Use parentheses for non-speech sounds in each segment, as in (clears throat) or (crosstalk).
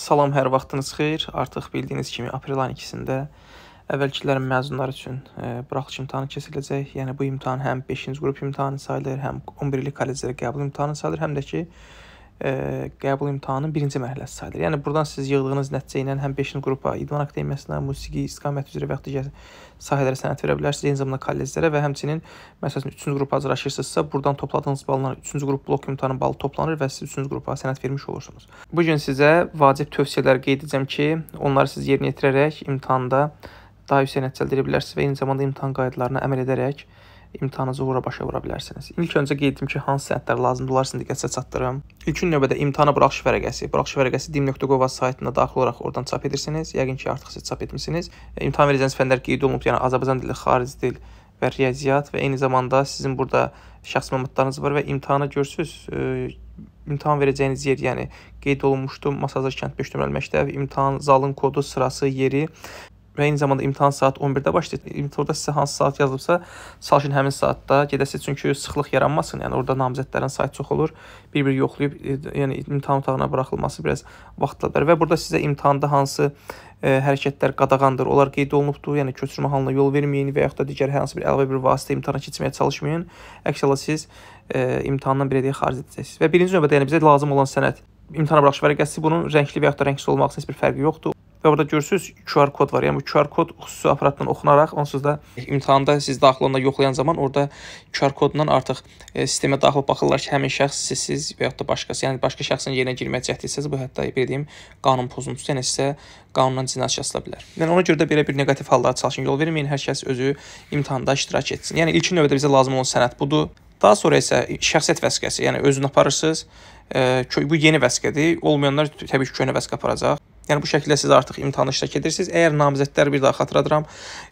Salam, hər vaxtınız xeyir. Artıq bildiyiniz kimi aprel ayının 2-sində əvvəlkilərin məzunları üçün e, buraxılış imtahanı keçiriləcək. Yəni bu imtahan həm 5-ci qrup imtahanı sayılır, həm 11 illik kolleclərə qəbul imtahanı sayılır, həm də ki qəbul imtahanının birinci mərhələsi sayılır. Yəni burdan siz yığdığınız nəticə ilə həm 5-ci qrupa, idman akademiyasına, musiqi istiqaməti üzrə və ya digər sahələrə sənəd verə bilərsiniz, eyni zamanda kollejlərə və həmçinin məsələn 3-cü qrupa hazırlaşırsınızsa, burdan topladığınız ballar 3-cü qrup blok imtahanı balı toplanır və siz 3-cü qrupa sənəd vermiş olursunuz. Bu gün sizə vacib tövsiyələr qeyd edəcəm ki, onları siz yerinə yetirərək imtahanda daha yüksək nəticə əldə edə bilərsiniz və eyni zamanda imtahan qaydalarına əməl edərək imtahanınızı ora başa vura bilərsiniz. İlk öncə qeyd etdim ki, hansı sənədlər lazımdır, onları sizin diqqətinizə çatdırıram. İlkin növbədə imtahana buraxış vərəqəsi. Buraxış vərəqəsi dim.gov saytına daxil olaraq oradan çap edirsiniz. Yəqin ki, artıq siz çap etmisiniz. E, imtahan verəcəyiniz fənlər qeyd olunub, yəni Azərbaycan dili, xarici dil və riyaziyyat və eyni zamanda sizin burada şəxsi məlumatlarınız var və imtahana görürsüz. E, imtahan verəcəyiniz yer, yəni qeyd olunmuşdu Masazır kənd 5 nömrəli məktəb, imtahan zalın kodu, sırası, yeri və eyni zamanda imtahan saat 11-də başlayır. İmtahanada sizə hansı saat yazılıbsa, çalışın həmin saatda gedəsiz, çünki sıxlıq yaranmasın. Yəni orada namizədlərin sayı çox olur. Bir-bir yoxlayıb, e, yəni imtahan otağına buraxılması biraz vaxt alır və burada sizə imtahanda hansı ə, e, hərəkətlər qadağandır. Onlar qeyd olunubdur. Yəni köçürmə halına yol verməyin və yaxud da digər hər hansı bir əlavə bir vasitə imtahana keçməyə çalışmayın. Əks halda siz ə, e, imtahandan belə deyə xaric edəcəksiniz. Və birinci növbədə yəni bizə lazım olan sənəd imtahana buraxış vərəqəsi bunun rəngli və yaxud da rəngsiz olmaq üçün heç bir fərqi yoxdur. Və burada görürsüz QR kod var. Yəni QR kod xüsusi aparatdan oxunaraq onsuz da imtahanda siz daxil onda yoxlayan zaman orada QR kodundan artıq e, sistemə daxil baxırlar ki, həmin şəxs sizsiz və ya da başqası, yəni başqa şəxsin yerinə girməyə cəhd etsəz bu hətta belə deyim qanun pozuntusu, yəni sizə qanundan cinayət açıla bilər. Yəni ona görə də belə bir neqativ hallara çalışın, yol verməyin, yəni hər kəs özü imtahanda iştirak etsin. Yəni ilkin növbədə bizə lazım olan sənəd budur. Daha sonra isə şəxsiyyət vəsiqəsi, yəni özünü aparırsınız. E, bu yeni vəsiqədir. Olmayanlar təbii ki, köhnə vəsiqə aparacaq. Yəni bu şəkildə siz artıq imtahanı iştirak edirsiniz. Əgər namizədlər bir daha xatırladıram,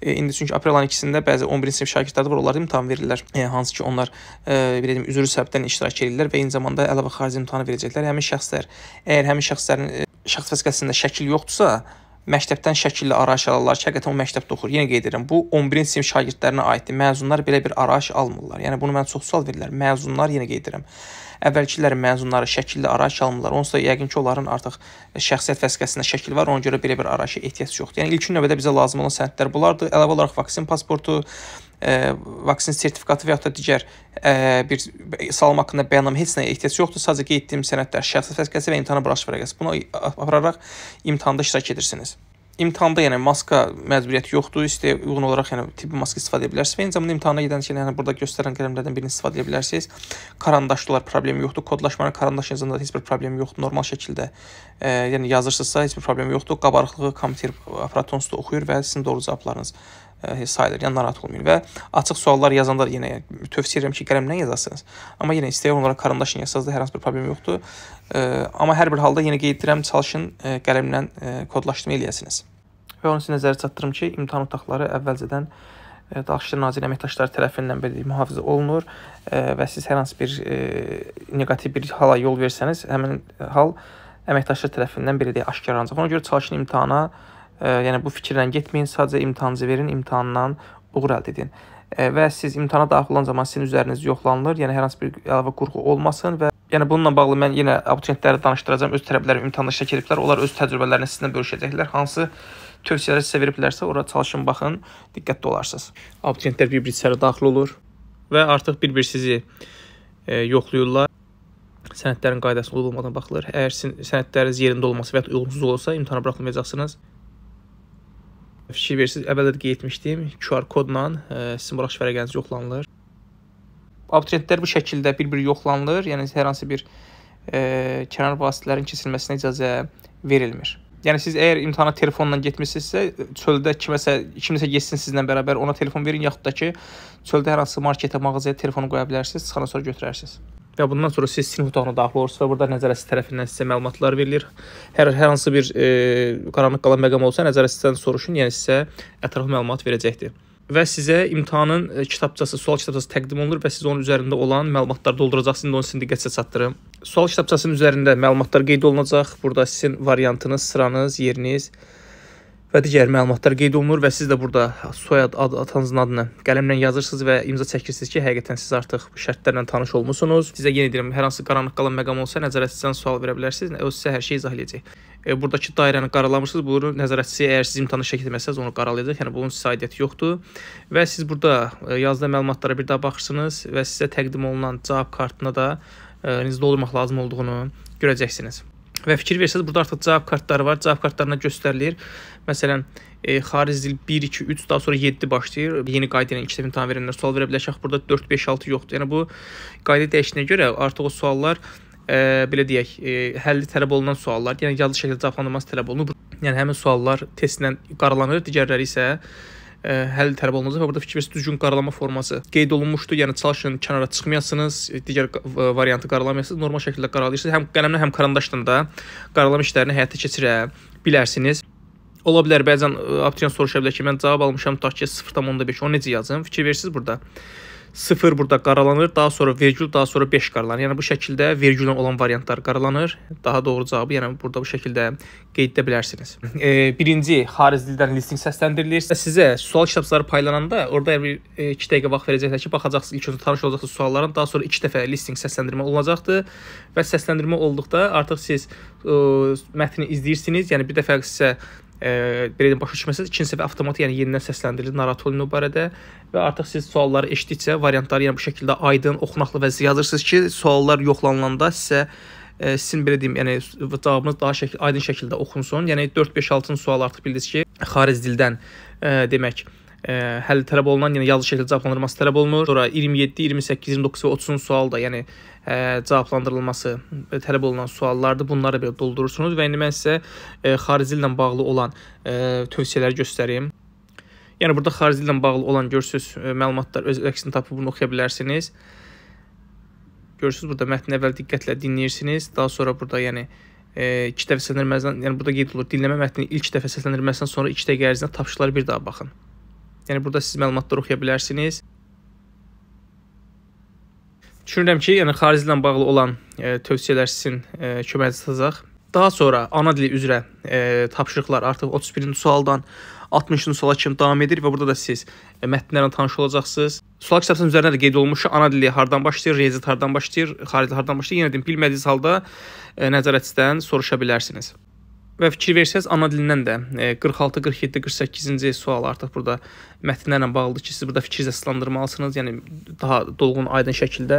e, indi çünki aprel ayının 2-sində bəzi 11-ci sinif şagirdləri var, onlar imtahan verirlər. E, hansı ki onlar e, belə deyim üzrü səbəbdən iştirak edirlər və eyni zamanda əlavə xarici imtahanı verəcəklər. Həmin şəxslər, əgər həmin şəxslərin e, şəxs vəsiqəsində şəkil yoxdursa, məktəbdən şəkilli arayış alırlar ki, həqiqətən o məktəbdə oxur. Yenə qeyd edirəm, bu 11-ci sinif şagirdlərinə aiddir. Məzunlar belə bir arayış almırlar. Yəni bunu mənə çox sual verirlər. Məzunlar yenə qeyd edirəm. Əvvəlki illərin məzunları şəkilli arayış almırlar. Onsuz da yəqin ki, onların artıq şəxsiyyət vəsiqəsində şəkil var, ona görə belə bir arayışa ehtiyac yoxdur. Yəni ilkin növbədə bizə lazım olan sənədlər bunlardır. Əlavə olaraq vaksin pasportu, ə, e, vaksin sertifikatı və ya da digər ə, e, bir sağlam haqqında bəyanam heç nəyə ehtiyac yoxdur. Sadəcə qeyd etdiyim sənədlər, şəxsiyyət vəsiqəsi və imtahana buraxılış vərəqəsi. Bunu apararaq imtahanda iştirak edirsiniz imtahanda yəni maska məcburiyyəti yoxdur. İstəyə uyğun olaraq yəni tibbi maska istifadə edə bilərsiniz. Və eyni zamanda imtahana gedəndə yəni burada göstərilən qələmlərdən birini istifadə edə bilərsiniz. Karandaşlılar problemi yoxdur. Kodlaşmanın karandaşınızda heç bir problemi yoxdur. Normal şəkildə e, yəni yazırsınızsa heç bir problemi yoxdur. Qabarıqlığı kompüter aparatınızda oxuyur və sizin doğru cavablarınız hesab edir. Yəni narahat olmayın və açıq suallar yazanda yenə yəni, tövsiyə edirəm ki, qələmlə yazasınız. Amma yenə istəyirəm onlara karandaşla yazsanız da hər hansı bir problem yoxdur. Amma hər bir halda yenə qeyd edirəm, çalışın qələmlə kodlaşdırma eləyəsiniz. Və onun üçün nəzərə çatdırım ki, imtahan otaqları əvvəlcədən Daxilçilər Nazirliyi əməkdaşları tərəfindən belə mühafizə olunur və siz hər hansı bir neqativ bir hala yol versəniz, həmin hal əməkdaşlar tərəfindən belə deyə aşkarlanacaq. Ona görə çalışın imtahana yəni bu fikirlə getməyin, sadəcə imtahanınızı verin, imtahandan uğur əldə edin. Və siz imtahana daxil olan zaman sizin üzəriniz yoxlanılır, yəni hər hansı bir əlavə qurğu olmasın və yəni bununla bağlı mən yenə abituriyentləri danışdıracağam, öz tələblərim imtahanda şəkiliblər, onlar öz təcrübələrini sizinlə bölüşəcəklər. Hansı tövsiyələri sizə veriblərsə, ora çalışın, baxın, diqqətli olarsınız. Abituriyentlər bir-bir içəri daxil olur və artıq bir-bir sizi e, yoxlayırlar sənədlərin qaydasına uyğun olmadan baxılır. Əgər sizin sənədləriniz yerində olması və ya uyğunsuz olsa imtahana buraxılmayacaqsınız. Fikir versiniz, əvvəldə də qeyd etmişdim, QR kodla ə, e, sizin buraxış vərəqəniz yoxlanılır. Abituriyentlər bu şəkildə bir-bir yoxlanılır, yəni hər hansı bir ə, e, kənar vasitələrin keçilməsinə icazə verilmir. Yəni siz əgər imtahana telefonla getmisinizsə, çöldə kiməsə, kimsə getsin sizlə bərabər, ona telefon verin yaxud da ki, çöldə hər hansı marketə, mağazaya telefonu qoya bilərsiniz, çıxana sonra götürərsiniz və bundan sonra siz sinif otağına daxil olursunuz və burada nəzarətçi tərəfindən sizə məlumatlar verilir. Hər hər hansı bir e, qaranlıq qalan məqam olsa nəzarətçidən soruşun, yəni sizə ətraflı məlumat verəcəkdir. Və sizə imtahanın e, kitabçası, sual kitabçası təqdim olunur və siz onun üzərində olan məlumatları dolduracaqsınız. İndi onu sizin diqqətinizə çatdırım. Sual kitabçasının üzərində məlumatlar qeyd olunacaq. Burada sizin variantınız, sıranız, yeriniz, və digər məlumatlar qeyd olunur və siz də burada soyad ad atanızın adını qələmlə yazırsınız və imza çəkirsiniz ki, həqiqətən siz artıq şərtlərlə tanış olmusunuz. Sizə yenə deyirəm, hər hansı qaranlıq qalan məqam olsa, nəzarətçidən sual verə bilərsiniz, o sizə hər şeyi izah edəcək. E, buradakı dairəni qaralamışsınız, bunu nəzarətçi əgər siz imtahanı şəkil etməsəz, onu qaralayacaq. Yəni bunun səadəti yoxdur. Və siz burada e, yazılı məlumatlara bir daha baxırsınız və sizə təqdim olunan cavab kartına da e, ə, necə doldurmaq lazım olduğunu görəcəksiniz. Və fikir versəz, burada artıq cavab kartları var. Cavab kartlarına göstərilir. Məsələn, e, xarici dil 1 2 3 daha sonra 7 başlayır. Yeni qayda ilə iki dəfə imtahan verənlər sual verə bilər. Şax burada 4 5 6 yoxdur. Yəni bu qayda dəyişdiyinə görə artıq o suallar ə, e, belə deyək, ə, e, həlli tələb olunan suallar, yəni yazılı şəkildə cavablandırılması tələb olunur. Yəni həmin suallar testlə qaralanır, digərləri isə həll tələb olunacaq və burada fikir düzgün qaralama forması qeyd olunmuşdu. Yəni çalışın kənara çıxmayasınız, e, digər variantı qaralamayasınız, normal şəkildə qaralayırsınız. Həm qələmlə, həm karandaşla da qaralama işlərini həyata keçirə bilərsiniz. Ola bilər bəzən e, abituriyent soruşa bilər ki, mən cavab almışam tutaq ki 0.5, onu necə yazım? Fikir verirsiniz burada. 0 burada qaralanır, daha sonra vergül, daha sonra 5 qaralanır. Yəni bu şəkildə vergüllə olan variantlar qaralanır. Daha doğru cavabı yəni burada bu şəkildə qeyd edə bilərsiniz. (laughs) E, birinci xarici dildən listing səsləndirilir. Sizə sual kitabçıları paylananda orada bir 2 e, dəqiqə vaxt verəcəklər ki, baxacaqsınız ilk öncə tanış olacaqsınız sualların, daha sonra 2 dəfə listing səsləndirmə olunacaqdır və səsləndirmə olduqda artıq siz ə, mətni izləyirsiniz. Yəni bir dəfə sizə e, Breydin başa düşməsiniz, ikinci səviyyə avtomat, yəni yenidən səsləndirildi Naratolino barədə və artıq siz sualları eşitdikcə variantları yəni bu şəkildə aydın, oxunaqlı vəziyyətdə yazırsınız ki, suallar yoxlanılanda sizə e, sizin belə deyim, yəni cavabınız daha şəkil, aydın şəkildə oxunsun. Yəni 4-5-6-cı sual artıq bildiniz ki, xarici dildən e, demək e, həll tələb olunan, yəni yazılı şəkildə cavablandırılması tələb olunur. Sonra 27, 28, 29 və 30-cu sualda, yəni ə, e, cavablandırılması tələb olunan suallardır. Bunları belə doldurursunuz və indi mən sizə ə, e, xarici illə bağlı olan ə, e, tövsiyələri göstərim. Yəni burada xarici illə bağlı olan görsüz ə, məlumatlar öz əksini tapıb bunu oxuya bilərsiniz. Görürsüz burada mətni əvvəl diqqətlə dinləyirsiniz. Daha sonra burada yəni e, iki dəfə səsləndirmədən, yəni burada qeyd olunur, dinləmə mətninin ilk dəfə səsləndirməsindən sonra 2 dəqiqə ərzində tapşırıqlara bir daha baxın. Yəni burada siz məlumatları oxuya bilərsiniz. Düşünürəm ki, yəni xariclə bağlı olan e, tövsiyələr sizin e, köməyiniz tutacaq. Daha sonra ana dili üzrə e, tapşırıqlar artıq 31-ci sualdan 60-cı suala kimi davam edir və burada da siz e, mətnlərlə tanış olacaqsınız. Sual kitabçasının üzərində də qeyd olunmuş ana dili hardan başlayır, riyaziyyat hardan başlayır, xarici hardan başlayır. Yenə də bilmədiyiniz halda e, nəzarətçidən soruşa bilərsiniz. Və fikir versəz, ana dilindən də 46, 47, 48-ci sual artıq burada mətnlərlə bağlıdır ki, siz burada fikir əsaslandırmalısınız. Yəni daha dolğun, aydın şəkildə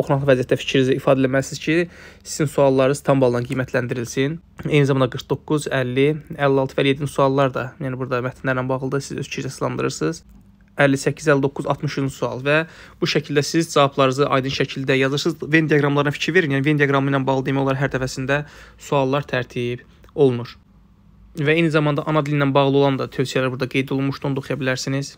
oxunaq vəziyyətdə fikrinizi ifadə etməlisiniz ki, sizin suallarınız tam balla qiymətləndirilsin. Eyni zamanda 49, 50, 56 və 57 suallar da, yəni burada mətnlərlə bağlıdır. Siz öz fikir əsaslandırırsınız. 58, 59, 60-cı sual və bu şəkildə siz cavablarınızı aydın şəkildə yazırsınız. Venn diaqramlarına fikir verin. Yəni Venn diaqramı ilə bağlı demək olar hər dəfəsində suallar tərtib olmur. Və eyni zamanda ana dili ilə bağlı olan da tövsiyələr burada qeyd olunmuşdu, onu da oxuya bilərsiniz.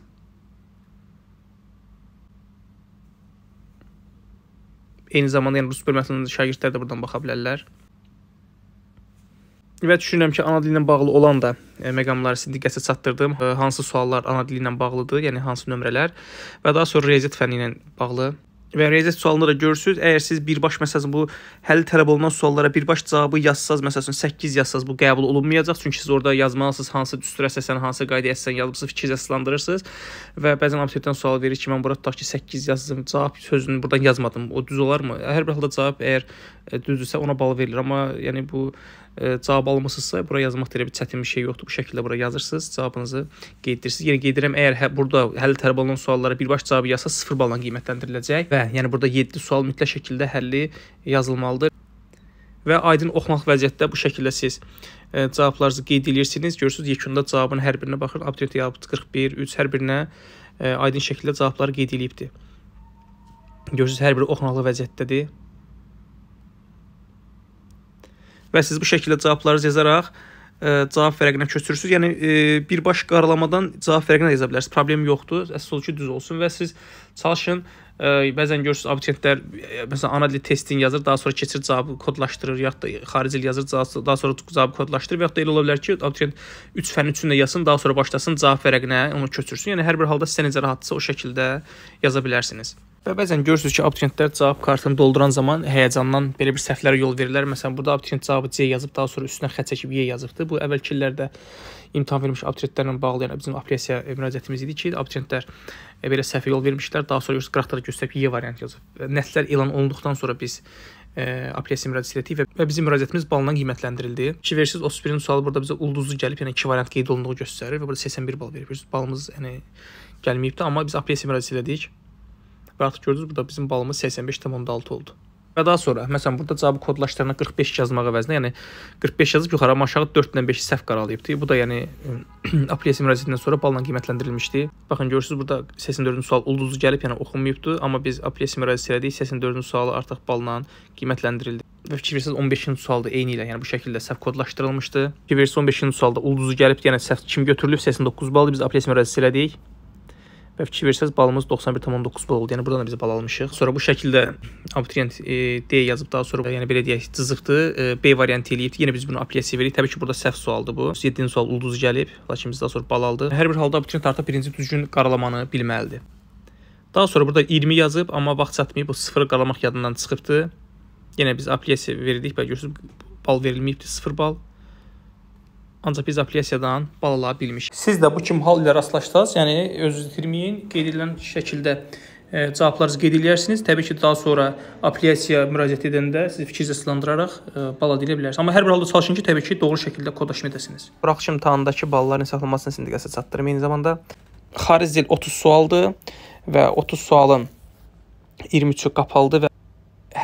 Eyni zamanda yəni rus bölməsində şagirdlər də buradan baxa bilərlər. Və düşünürəm ki, ana dili ilə bağlı olan da e, məqamları sizə diqqətə çatdırdım. E, hansı suallar ana dili ilə bağlıdır, yəni hansı nömrələr və daha sonra riyaziyyat fənni ilə bağlı və riyaziyyat sualını da görürsüz. Əgər siz birbaş məsələn bu həlli tələb olunan suallara birbaş cavabı yazsaz, məsələn 8 yazsaz bu qəbul olunmayacaq. Çünki siz orada yazmalısınız hansı düsturə əsasən, hansı qaydaya əsasən yazmısınız, fikir əsaslandırırsınız və bəzən abituriyentdən sual verir ki, mən bura tutaq ki 8 yazdım, cavab sözünü burdan yazmadım. O düz olarmı? Hər bir halda cavab əgər e, düzdürsə ona bal verilir, amma yəni bu cavab almısınızsa, bura yazmaq deyirəm çətin bir şey yoxdur. Bu şəkildə bura yazırsınız, cavabınızı qeyd edirsiniz. Yenə yəni qeyd edirəm, əgər hə, burada həlli tələb olunan suallara birbaş cavabı yazsa 0 balla qiymətləndiriləcək və yəni burada 7 sual mütləq şəkildə həlli yazılmalıdır və aydın oxunaq vəziyyətdə bu şəkildə siz e, cavablarınızı qeyd edirsiniz. Görürsüz, yekunda cavabın hər birinə baxır. Abituriyent cavabı 41, 3 hər birinə e, aydın şəkildə cavabları qeyd edilibdi. Görürsüz, hər biri oxunaqlı vəziyyətdədir. və siz bu şəkildə cavabları yazaraq ə, e, cavab fərqinə köçürürsüz. Yəni ə, e, birbaş qaralamadan cavab fərqinə yaza bilərsiniz. Problem yoxdur. Əsas odur ki, düz olsun və siz çalışın. Ə, e, bəzən görürsüz abituriyentlər məsələn ana dili testin yazır, daha sonra keçir cavabı kodlaşdırır, yaxud da xarici dil yazır, daha sonra cavabı kodlaşdırır və yaxud da elə ola bilər ki, abituriyent 3 üç fənnin üçünü də yazsın, daha sonra başlasın cavab fərqinə onu köçürsün. Yəni hər bir halda sizə necə rahatsa o şəkildə yaza bilərsiniz. Və bəzən görürsüz ki, abituriyentlər cavab kartını dolduran zaman həyəcandan belə bir səhvlərə yol verirlər. Məsələn, burada abituriyent cavabı C yazıb, daha sonra üstünə xətt çəkib Y yazıbdı. Bu əvvəlki illərdə imtahan vermiş abituriyentlərlə bağlı yəni bizim apellyasiya e, müraciətimiz idi ki, abituriyentlər e, belə səhvə yol vermişlər. Daha sonra görürsüz qrafda da göstərib Y variantı yazıb. Nəticələr elan olunduqdan sonra biz e, apellyasiya müraciət etdik və, və bizim müraciətimiz balla qiymətləndirildi. 2 versiz 31-in sualı burada bizə ulduzlu gəlib, yəni 2 variant qeyd olunduğu göstərir və burada 81 bal verir. Balımız yəni gəlməyibdi, amma biz apellyasiya müraciət etdik. Və artıq gördünüz burada bizim balımız 85.6 oldu. Və daha sonra, məsələn, burada cavabı kodlaşdırana 45 yazmaq əvəzinə, yəni 45 yazıb yuxarı amma aşağı 4-dən 5-i səhv qaralayıbdı. Bu da yəni (clears throat) apellyasiya müraciətindən sonra balla qiymətləndirilmişdi. Baxın görürsüz burada 84-cü sual ulduzlu gəlib, yəni oxunmayıbdı, amma biz apellyasiya müraciət elədik, 84-cü sualı artıq balla qiymətləndirildi. Və fikirlərsiniz 15-ci sualda eyni ilə, yəni bu şəkildə səhv kodlaşdırılmışdı. Fikirlərsiniz 15-ci sualda ulduzu gəlib, yəni səhv kim götürülüb, 89 bal biz apellyasiya müraciət elədik. Və fikir versəz balımız 91.9 bal oldu. Yəni buradan da biz bal almışıq. Sonra bu şəkildə abituriyent e, D yazıb daha sonra yəni belə deyək cızıqdır. E, B variantı eləyib. Yenə biz bunu apellyasiya veririk. Təbii ki, burada səhv sualdır bu. 7-ci sual ulduz gəlib, lakin biz daha sonra bal aldıq. Hər bir halda abituriyent artıq birinci düzgün qaralamanı bilməlidir. Daha sonra burada 20 yazıb, amma vaxt çatmayıb, bu sıfırı qalamaq yadından çıxıbdı. Yenə biz apellyasiya verdik və görürsüz bal verilməyibdi, 0 bal. Ancaq biz applyasiyadan balaları bilmişik. Siz də bu kimi hal ilə rastlaşsaz, yəni özünüz itirməyin, qeyd edilən şəkildə ə, e, cavablarınızı qeyd edərsiniz. Təbii ki, daha sonra applyasiya müraciət edəndə siz fikrinizə slandıraraq ə, e, bal edə bilərsiniz. Amma hər bir halda çalışın ki, təbii ki, doğru şəkildə kodlaşma edəsiniz. Buraxış imtahanındakı balların hesablanmasını sindiqəsə çatdırın. Eyni zamanda xarici dil 30 sualdır və 30 sualın 23-ü qapalıdır və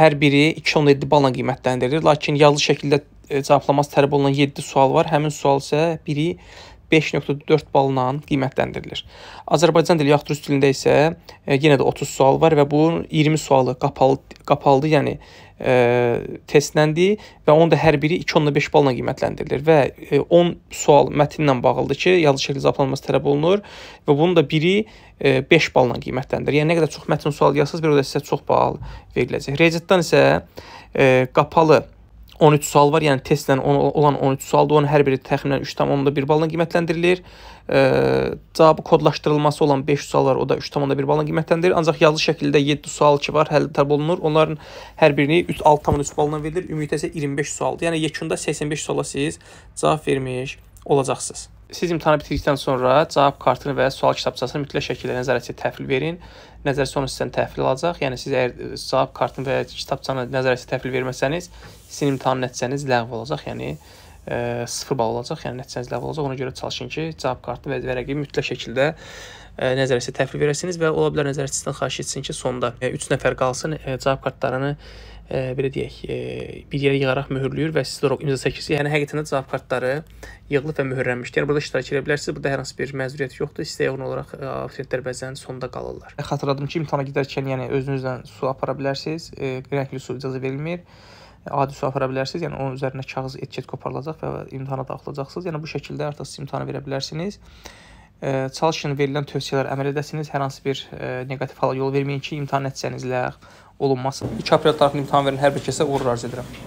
hər biri 2.7 balla qiymətləndirilir. Lakin yazılı şəkildə cavablaması tələb olunan 7 sual var. Həmin sual isə biri 5.4 balla qiymətləndirilir. Azərbaycan dili yaxud rus dilində isə e, yenə də 30 sual var və bunun 20 sualı qapalı qapalıdır, yəni ə, e, testləndir və onun da hər biri 2.5 balla qiymətləndirilir və ə, e, 10 sual mətnlə bağlıdır ki, yazılı şəkildə cavablanması tələb olunur və bunun da biri ə, 5 balla qiymətləndirilir. Yəni nə qədər çox mətn sual yazsaz, bir o da sizə çox bal veriləcək. Recitdən isə ə, qapalı 13 sual var. Yəni testdən olan 13 sualdır. Onun hər biri təxminən 3.1 balla qiymətləndirilir. E, cavabı kodlaşdırılması olan 5 sual var. O da 3.1 balla qiymətləndirilir. Ancaq yazılı şəkildə 7 sual ki var, həll tələb olunur. Onların hər birini 6.3 balla verilir. Ümumilikdə isə 25 sualdır. Yəni yekunda 85 suala siz cavab vermiş olacaqsınız. Siz imtahanı bitirdikdən sonra cavab kartını və ya sual kitabçasını mütləq şəkildə nəzarətçiyə təhvil verin. Nəzarətçi onu sizdən təhvil alacaq. Yəni siz əgər cavab kartını və ya kitabçanı nəzarətçiyə təhvil verməsəniz, sizin imtahan nəticəniz ləğv olacaq. Yəni ə, e, 0 bal olacaq, yəni nəticəniz ləğv olacaq. Ona görə çalışın ki, cavab kartını və vərəqi mütləq şəkildə e, nəzarətçiyə təhvil verəsiniz və ola bilər nəzarətçidən xahiş etsin ki, sonda 3 e, nəfər qalsın, cavab kartlarını e, belə deyək, e, bir yerə yığaraq möhürləyir və siz orada imza çəkirsiniz. Yəni həqiqətən də cavab kartları yığılıb və möhürlənmişdir. Yəni burada iştirak edə bilərsiniz. Burada hər hansı bir məzuniyyət yoxdur. İstəyə uyğun olaraq e, abituriyentlər bəzən sonda qalırlar. Xatırladım ki, imtahana gedərkən yəni özünüzlə su apara bilərsiniz. E, rəngli su icazə verilmir adi su apara bilərsiniz. Yəni onun üzərinə kağız etiket qoparılacaq və imtahana daxilacaqsınız. Yəni bu şəkildə artıq siz imtahana verə bilərsiniz. E, çalışın verilən tövsiyələrə əməl edəsiniz. Hər hansı bir e, neqativ hala yol verməyin ki, imtahan nəticənizlə olunması. 2 aprel tarixində imtahan verən hər bir kəsə uğur arzu edirəm.